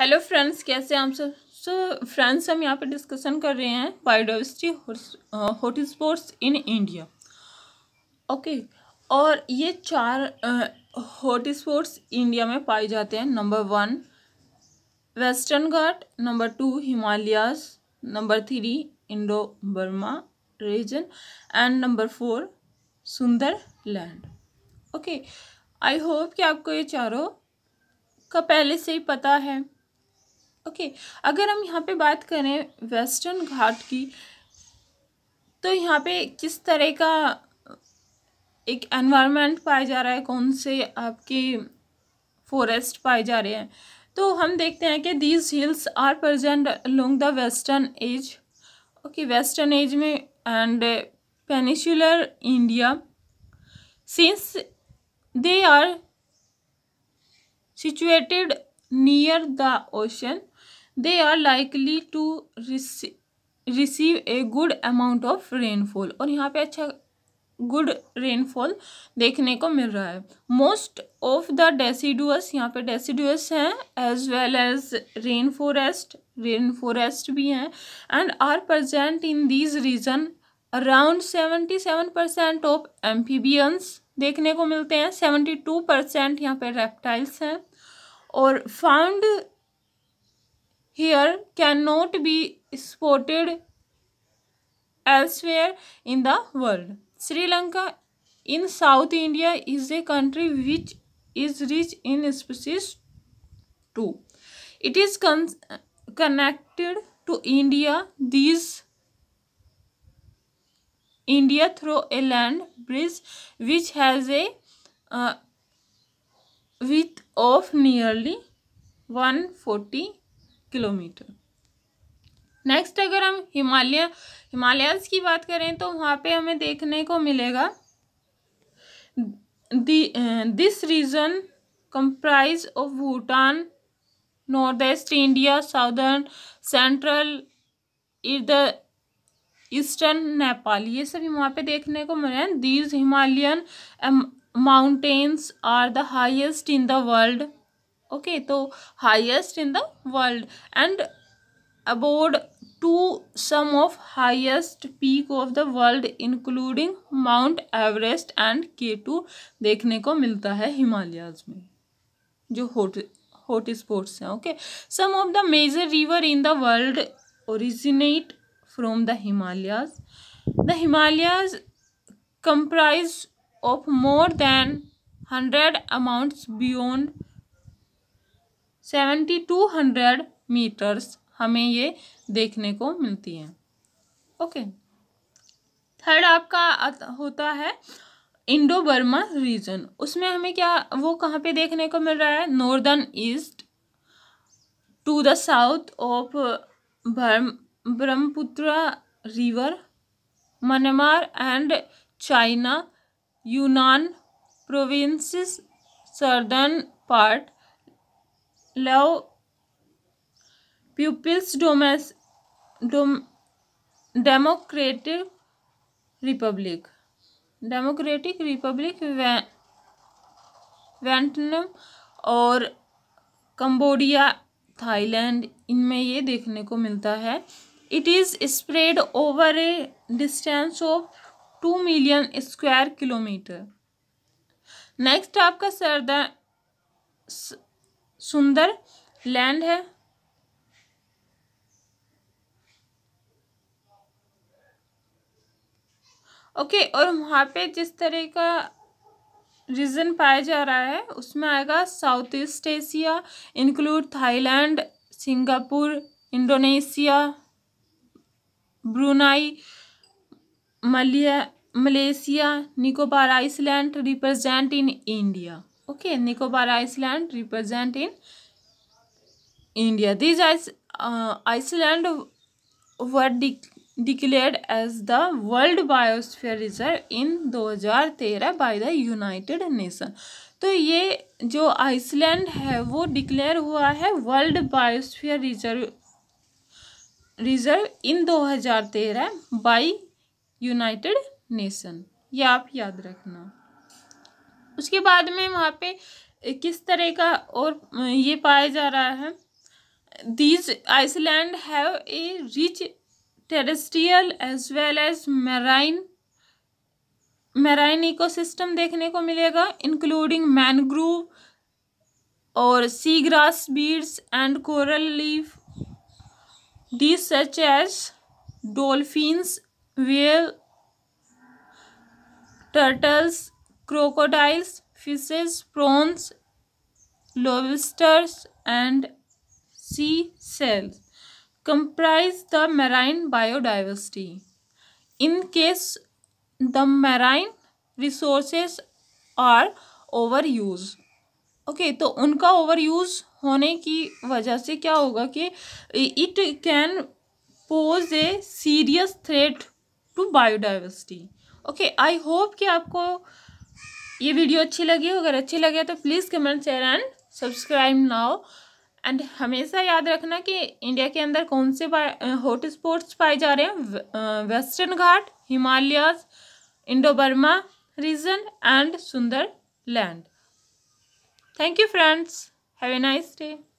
Hello friends कैसे हम सब सो फ्रेंड्स हम यहाँ पर डिस्कशन कर रहे हैं biodiversity hot spots in India okay और ये चार हॉट स्पॉट्स इंडिया में पाए जाते हैं number one western Ghat number two Himalayas number three Indo Burma region and number four Sundaland okay I hope कि आपको ये चारों का पहले से ही पता है ओके अगर हम यहाँ पे बात करें वेस्टर्न घाट की तो यहाँ पे किस तरह का एक एनवायरनमेंट पाया जा रहा है कौन से आपके फॉरेस्ट पाए जा रहे हैं तो हम देखते हैं कि these hills are present along the western edge okay western edge में and peninsular India since they are situated near the ocean they are likely to receive a good amount of rainfall और यहाँ पे अच्छा good rainfall देखने को मिल रहा है मोस्ट ऑफ द डेसीडुअस यहाँ पे डेसीडुअस हैं as well as rain forest rain forest भी हैं and are present in these region around seventy seven percent of amphibians देखने को मिलते हैं सेवेंटी टू परसेंट यहाँ पे रेप्टाइल्स हैं और found here cannot be spotted elsewhere in the world. Sri Lanka in South India is a country which is rich in species too. It is con connected to India, these India through a land bridge which has a uh, width of nearly 140 kilometre next अगर हम Himalaya Himalayas की बात करें तो वहाँ पे हमें देखने को मिलेगा this region comprise of Bhutan north east India southern central इधर ईस्टर्न नेपाल ये सभी वहाँ पे देखने को मिले हैं these Himalayan mountains are the highest in the world okay तो highest in the world and aboard to some of highest peak of the world including mount Everest and K two देखने को मिलता है हिमालयाज में जो होट हॉट स्पोर्ट्स हैं okay some of the major river in the world originate from the Himalayas the Himalayas comprise of more than hundred amounts beyond seventy two hundred metres हमें ये देखने को मिलती हैं ओके थर्ड आपका होता है इंडो बर्मा रीजन उसमें हमें क्या वो कहाँ पे देखने को मिल रहा है northern east to the south of Brahmaputra river Myanmar and China Yunnan provinces southern part love pupils domes dom democratic republic democratic republic Vietnam और कंबोडिया थाईलैंड इनमें ये देखने को मिलता है it is spread over a distance of two million square kilometre next आपका सरदार सुंदर लैंड है ओके okay, और वहाँ पे जिस तरह का रीजन पाया जा रहा है उसमें आएगा south east Asia include Thailand Singapore Indonesia Brunei Malaya Malaysia Nicobar island represent in India okay Nicobar island represent in India these ice island were declared as the world biosphere reserve in 2013 by the United Nation तो ये जो island है वो declare हुआ है world biosphere reserve reserve in 2013 by United Nation ये आप याद रखना उसके बाद में वहाँ पे किस तरह का और ये पाया जा रहा है these island have a rich terrestrial as well as marine marine ecosystem देखने को मिलेगा इंक्लूडिंग मैनग्रूव और sea grass beds and coral reef these such as dolphins whale turtles crocodiles, fishes, prawns, lobsters and sea shells comprise the marine biodiversity. In case the marine resources are overused. Okay okay, तो उनका overuse होने की वजह से क्या होगा कि it can pose a serious threat to biodiversity okay I hope कि आपको ये वीडियो अच्छी लगी हो अगर अच्छी लगे तो please comment share and subscribe now and हमेशा याद रखना कि इंडिया के अंदर कौन से हॉट स्पॉट्स पाए जा रहे हैं western Ghat Himalayas Indo Burma region and सुंदर लैंड thank you friends have a nice day